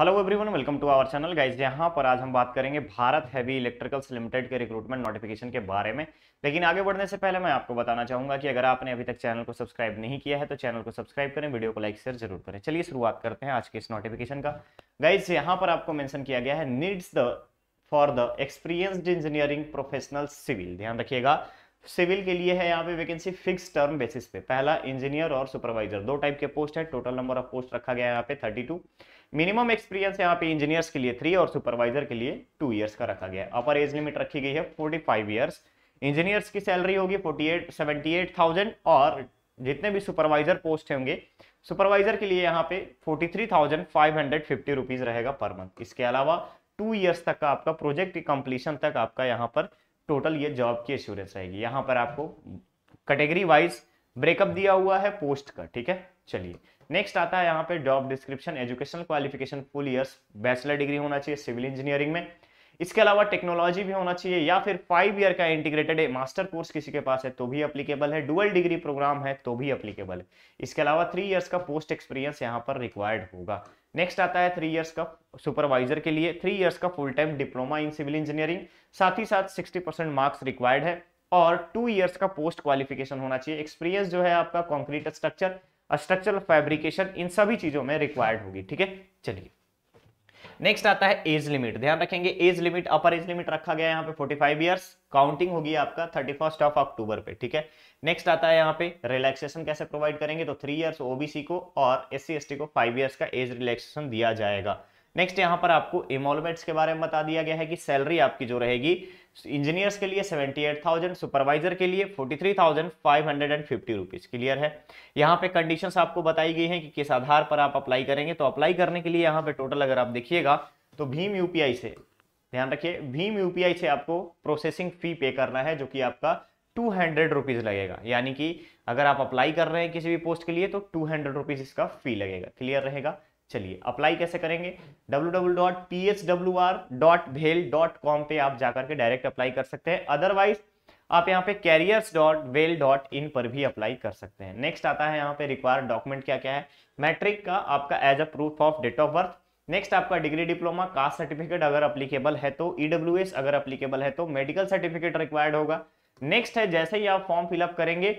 hello everyone welcome to our channel guys यहां पर आज हम बात करेंगे भारत हैवी इलेक्ट्रिकल्स लिमिटेड के रिक्रूटमेंट नोटिफिकेशन के बारे में लेकिन आगे बढ़ने से पहले मैं आपको बताना चाहूंगा कि अगर आपने अभी तक चैनल को सब्सक्राइब नहीं किया है तो चैनल को सब्सक्राइब करें वीडियो को लाइक शेयर जरूर करें चलिए शुरुआत करते हैं आज के इस नोटिफिकेशन का गाइज यहाँ पर आपको मैंशन किया गया है needs the for the experienced engineering professional civil ध्यान रखिएगा सिविल के लिए है यहाँ पे वैकेंसी फिक्स टर्म बेसिस पे पहला इंजीनियर और सुपरवाइजर दो टाइप के पोस्ट है टोटल नंबर ऑफ पोस्ट रखा गया है यहाँ पे टू मिनिमम एक्सपीरियंस यहाँ पे इंजीनियर्स के लिए थ्री और सुपरवाइजर के लिए टू ईयर्स का रखा गया है अपर एज लिमिट रखी गई है फोर्टी फाइव ईयर्स इंजीनियर्स की सैलरी होगी forty eight seventy eight thousand और जितने भी सुपरवाइजर पोस्ट होंगे सुपरवाइजर के लिए यहाँ पे forty three thousand five hundred fifty rupees रहेगा पर मंथ इसके अलावा टू ईयर्स तक का आपका प्रोजेक्ट के कंप्लीशन तक आपका यहाँ पर टोटल ये जॉब की एश्योरेंस रहेगी यहां पर आपको कैटेगरी वाइज ब्रेकअप दिया हुआ है पोस्ट का ठीक है चलिए नेक्स्ट आता है यहाँ पे job description educational qualification full years bachelor degree होना चाहिए सिविल इंजीनियरिंग में इसके अलावा टेक्नोलॉजी भी होना चाहिए या फिर फाइव ईयर का इंटीग्रेटेड मास्टर कोर्स किसी के पास है तो भी अप्लीकेबल है डुअल डिग्री प्रोग्राम है तो भी अप्लीकेबल है इसके अलावा थ्री ईयर्स का पोस्ट एक्सपीरियंस यहाँ पर रिक्वायर्ड होगा नेक्स्ट आता है थ्री ईयर्स का सुपरवाइजर के लिए थ्री ईयर्स का full time diploma in civil engineering साथ ही साथ सिक्सटी मार्क्स रिक्वायर्ड है और टू ईयर्स का पोस्ट क्वालिफिकेशन होना चाहिए एक्सपीरियंस जो है आपका कॉन्क्रीट स्ट्रक्चर स्ट्रक्चरल फैब्रिकेशन इन सभी चीजों में रिक्वायर्ड होगी ठीक है चलिए नेक्स्ट आता है एज लिमिट ध्यान रखेंगे age limit upper age limit रखा गया यहाँ पे 45 फाइव ईयर्स काउंटिंग होगी आपका 31 ऑफ अक्टूबर पे ठीक है नेक्स्ट आता है यहाँ पे रिलैक्सेशन कैसे प्रोवाइड करेंगे तो थ्री ईयर्स ओबीसी को और एस सी को फाइव ईयर्स का एज रिलैक्सेशन दिया जाएगा नेक्स्ट यहाँ पर आपको इमोलमेंट्स के बारे में बता दिया गया है कि सैलरी आपकी जो रहेगी इंजीनियर्स के लिए सेवेंटी एट थाउजेंड सुपरवाइजर के लिए forty three thousand five hundred and fifty rupees clear है यहाँ पे कंडीशंस आपको बताई गई हैं कि किस आधार पर आप अप्लाई करेंगे तो अप्लाई करने के लिए यहाँ पे टोटल अगर आप देखिएगा तो भीम यूपीआई से ध्यान रखिए भीम यूपीआई से आपको प्रोसेसिंग फी पे करना है जो कि आपका टू हंड्रेड रुपीज़ लगेगा यानी कि अगर आप अप्लाई कर रहे हैं किसी भी पोस्ट के लिए तो टू हंड्रेड रुपीज़ इसका फी लगेगा क्लियर रहेगा चलिए अप्लाई कैसे करेंगे डब्ल्यू पे आप जाकर के डायरेक्ट अप्लाई कर सकते हैं अदरवाइज आप यहाँ पे कैरियर्स पर भी अप्लाई कर सकते हैं नेक्स्ट आता है यहाँ पे रिक्वायर्ड डॉक्यूमेंट क्या क्या है मैट्रिक का आपका age a proof of date of birth next आपका डिग्री डिप्लोमा कास्ट सर्टिफिकेट अगर अप्लीकेबल है तो ईडब्ल्यू e अगर अप्लीकेबल है तो मेडिकल सर्टिफिकेट रिक्वायर्ड होगा नेक्स्ट है जैसे ही आप फॉर्म फिलअप करेंगे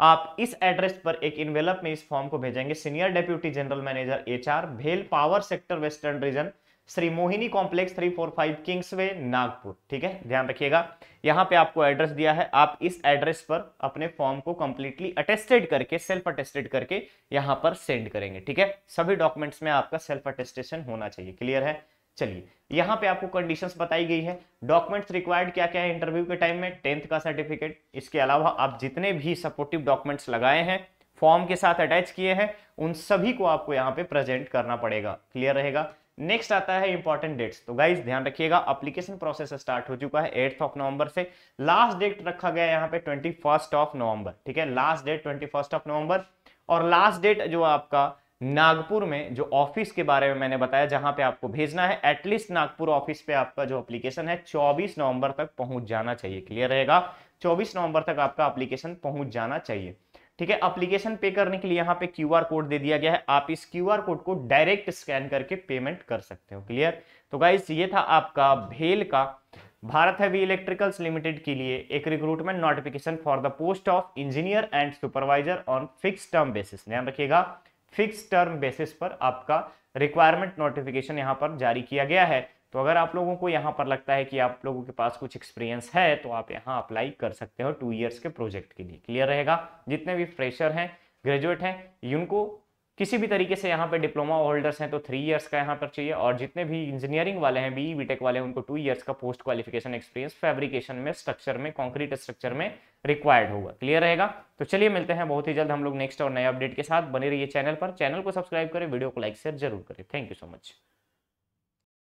आप इस एड्रेस पर एक इनवेलप में इस फॉर्म को भेजेंगे senior deputy general manager HR भेल power sector western region Shri Mohini complex three four five Kingsway Nagpur ठीक है ध्यान रखिएगा यहाँ पे आपको एड्रेस दिया है आप इस एड्रेस पर अपने फॉर्म को कंप्लीटली अटेस्टेड करके सेल्फ अटेस्टेड करके यहाँ पर सेंड करेंगे ठीक है सभी डॉक्यूमेंट्स में आपका सेल्फ अटेस्टेशन होना चाहिए क्लियर है चलिए यहाँ पे आपको कंडीशंस बताई गई है डॉक्यूमेंट्स रिक्वायर्ड क्या क्या है इंटरव्यू के टाइम में टेंथ का सर्टिफिकेट इसके अलावा आप जितने भी सपोर्टिव डॉक्यूमेंट्स लगाए हैं फॉर्म के साथ अटैच किए हैं उन सभी को आपको यहाँ पे प्रेजेंट करना पड़ेगा क्लियर रहेगा नेक्स्ट आता है इंपॉर्टेंट डेट्स तो गाइज ध्यान रखिएगा अप्लीकेशन प्रोसेस स्टार्ट हो चुका है एट्थ ऑफ नवंबर से लास्ट डेट रखा गया यहाँ पे ट्वेंटी फर्स्ट ऑफ नवंबर ठीक है last date twenty first of November और लास्ट डेट जो आपका नागपुर में जो ऑफिस के बारे में मैंने बताया जहां पे आपको भेजना है एटलीस्ट नागपुर ऑफिस पे आपका जो एप्लीकेशन है 24 नवंबर तक पहुंच जाना चाहिए क्लियर रहेगा 24 नवंबर तक आपका एप्लीकेशन पहुंच जाना चाहिए ठीक है एप्लीकेशन पे करने के लिए यहाँ पे क्यू कोड दे दिया गया है आप इस क्यू कोड को डायरेक्ट स्कैन करके पेमेंट कर सकते हो क्लियर तो गाइस ये था आपका भेल का भारत हैवी इलेक्ट्रिकल्स लिमिटेड के लिए एक recruitment notification for the post of engineer and supervisor on fix term basis ध्यान रखिएगा फिक्स टर्म बेसिस पर आपका रिक्वायरमेंट नोटिफिकेशन यहाँ पर जारी किया गया है तो अगर आप लोगों को यहाँ पर लगता है कि आप लोगों के पास कुछ एक्सपीरियंस है तो आप यहाँ अप्लाई कर सकते हो टू ईयर्स के प्रोजेक्ट के लिए क्लियर रहेगा जितने भी फ्रेशर हैं ग्रेजुएट हैं इनको किसी भी तरीके से यहाँ पर डिप्लोमा होल्डर्स हैं तो थ्री ईयर्स का यहाँ पर चाहिए और जितने भी इंजीनियरिंग वाले हैं बीई बीटेक वाले हैं उनको टू ईयर्स का पोस्ट क्वालिफिकेशन एक्सपीरियंस फैब्रिकेशन में स्ट्रक्चर में कॉन्क्रीट स्ट्रक्चर में रिक्वायर्ड होगा क्लियर रहेगा तो चलिए मिलते हैं बहुत ही जल्द हम लोग नेक्स्ट और नए अपडेट के साथ बने रहिए चैनल पर चैनल को सब्सक्राइब करें वीडियो को लाइक शेयर जरूर करें थैंक यू सो मच